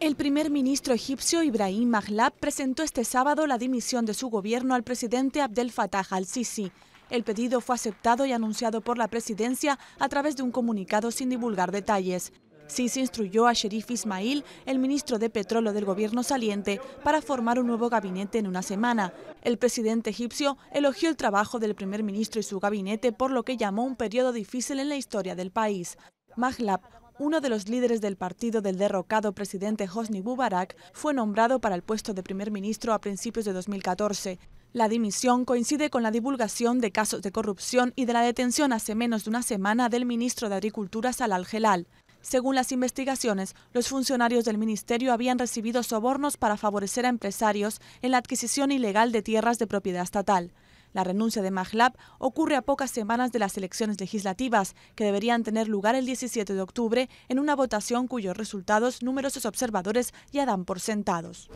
El primer ministro egipcio Ibrahim Mahlab presentó este sábado la dimisión de su gobierno al presidente Abdel Fattah al-Sisi. El pedido fue aceptado y anunciado por la presidencia a través de un comunicado sin divulgar detalles. Sisi instruyó a Sherif Ismail, el ministro de Petróleo del gobierno saliente, para formar un nuevo gabinete en una semana. El presidente egipcio elogió el trabajo del primer ministro y su gabinete por lo que llamó un periodo difícil en la historia del país. Mahlab uno de los líderes del partido del derrocado presidente Hosni Mubarak, fue nombrado para el puesto de primer ministro a principios de 2014. La dimisión coincide con la divulgación de casos de corrupción y de la detención hace menos de una semana del ministro de Agricultura Salal Gelal. Según las investigaciones, los funcionarios del ministerio habían recibido sobornos para favorecer a empresarios en la adquisición ilegal de tierras de propiedad estatal. La renuncia de Mahlab ocurre a pocas semanas de las elecciones legislativas, que deberían tener lugar el 17 de octubre en una votación cuyos resultados numerosos observadores ya dan por sentados.